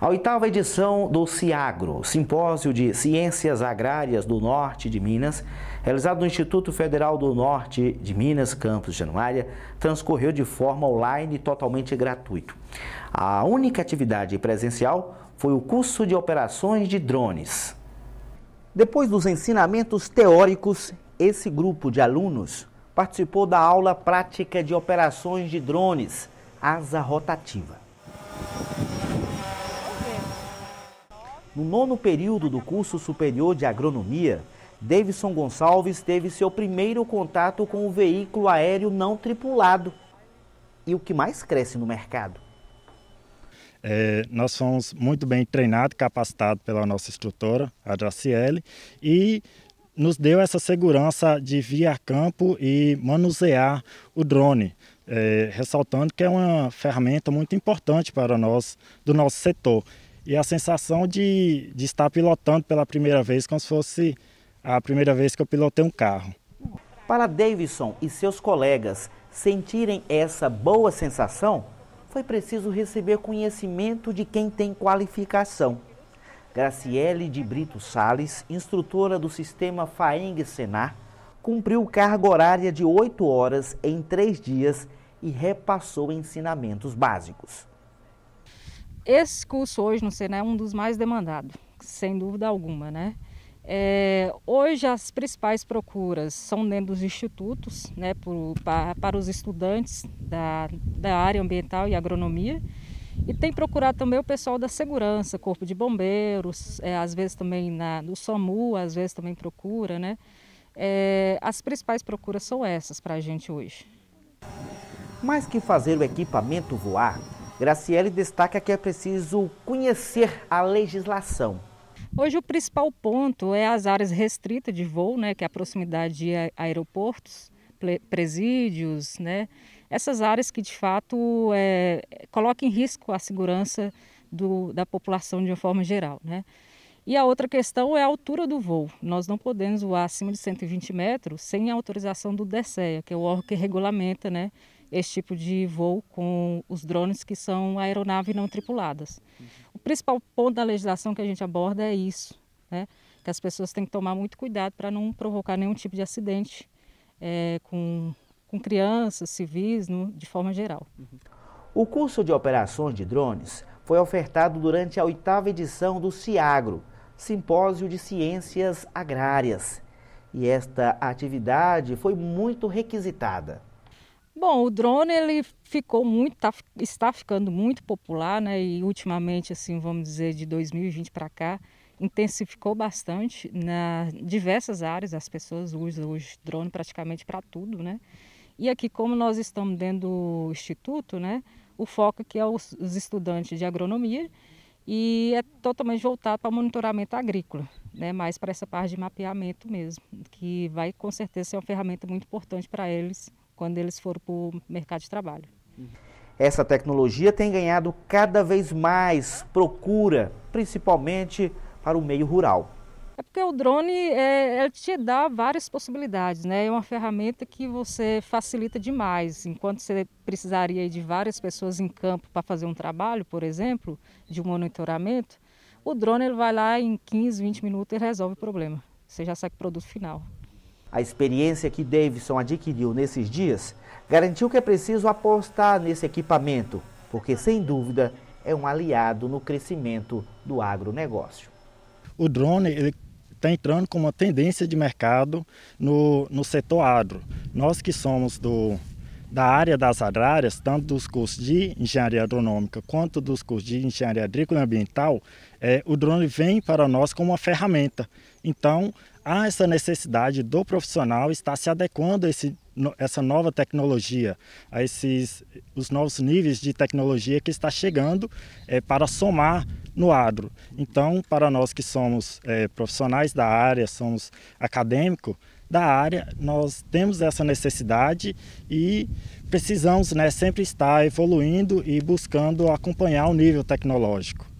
A oitava edição do CIAGRO, Simpósio de Ciências Agrárias do Norte de Minas, realizado no Instituto Federal do Norte de Minas, campus Januária, transcorreu de forma online totalmente gratuito. A única atividade presencial foi o curso de operações de drones. Depois dos ensinamentos teóricos, esse grupo de alunos participou da aula prática de operações de drones, asa rotativa. No nono período do curso superior de agronomia, Davidson Gonçalves teve seu primeiro contato com o veículo aéreo não tripulado e o que mais cresce no mercado. É, nós fomos muito bem treinados, capacitados pela nossa instrutora, a Graciele, e nos deu essa segurança de vir a campo e manusear o drone, é, ressaltando que é uma ferramenta muito importante para nós, do nosso setor. E a sensação de, de estar pilotando pela primeira vez, como se fosse a primeira vez que eu pilotei um carro. Para Davidson e seus colegas sentirem essa boa sensação, foi preciso receber conhecimento de quem tem qualificação. Graciele de Brito Sales, instrutora do sistema Faeng Senar, cumpriu carga horária de 8 horas em 3 dias e repassou ensinamentos básicos. Esse curso hoje no Senai é né, um dos mais demandados, sem dúvida alguma, né? É, hoje as principais procuras são dentro dos institutos, né, por, para, para os estudantes da, da área ambiental e agronomia. E tem procurado também o pessoal da segurança, corpo de bombeiros, é, às vezes também na, no SAMU, às vezes também procura, né? É, as principais procuras são essas para a gente hoje. Mais que fazer o equipamento voar, Graciele destaca que é preciso conhecer a legislação. Hoje o principal ponto é as áreas restritas de voo, né, que é a proximidade de aeroportos, presídios, né, essas áreas que de fato é, colocam em risco a segurança do, da população de uma forma geral. Né. E a outra questão é a altura do voo. Nós não podemos voar acima de 120 metros sem a autorização do DECEA, que é o órgão que regulamenta né, esse tipo de voo com os drones que são aeronaves não tripuladas. Uhum. O principal ponto da legislação que a gente aborda é isso, né? que as pessoas têm que tomar muito cuidado para não provocar nenhum tipo de acidente é, com, com crianças, civis, no, de forma geral. Uhum. O curso de operações de drones foi ofertado durante a oitava edição do CIAGRO, Simpósio de Ciências Agrárias. E esta atividade foi muito requisitada. Bom, o drone ele ficou muito, tá, está ficando muito popular, né? E ultimamente, assim, vamos dizer, de 2020 para cá, intensificou bastante na diversas áreas. As pessoas usam hoje drone praticamente para tudo, né? E aqui, como nós estamos dentro do instituto, né? O foco aqui é os, os estudantes de agronomia e é totalmente voltado para monitoramento agrícola, né? Mais para essa parte de mapeamento mesmo, que vai com certeza ser uma ferramenta muito importante para eles quando eles forem para o mercado de trabalho. Essa tecnologia tem ganhado cada vez mais procura, principalmente para o meio rural. É porque o drone é, ele te dá várias possibilidades, né? É uma ferramenta que você facilita demais. Enquanto você precisaria de várias pessoas em campo para fazer um trabalho, por exemplo, de um monitoramento, o drone ele vai lá em 15, 20 minutos e resolve o problema. Você já sai com o produto final. A experiência que Davidson adquiriu nesses dias garantiu que é preciso apostar nesse equipamento, porque sem dúvida é um aliado no crescimento do agronegócio. O drone está entrando com uma tendência de mercado no, no setor agro. Nós que somos do, da área das agrárias, tanto dos cursos de engenharia agronômica quanto dos cursos de engenharia agrícola e ambiental, é, o drone vem para nós como uma ferramenta. Então, há essa necessidade do profissional estar se adequando a esse, essa nova tecnologia, a esses os novos níveis de tecnologia que está chegando é, para somar no agro. Então, para nós que somos é, profissionais da área, somos acadêmicos da área, nós temos essa necessidade e precisamos né, sempre estar evoluindo e buscando acompanhar o nível tecnológico.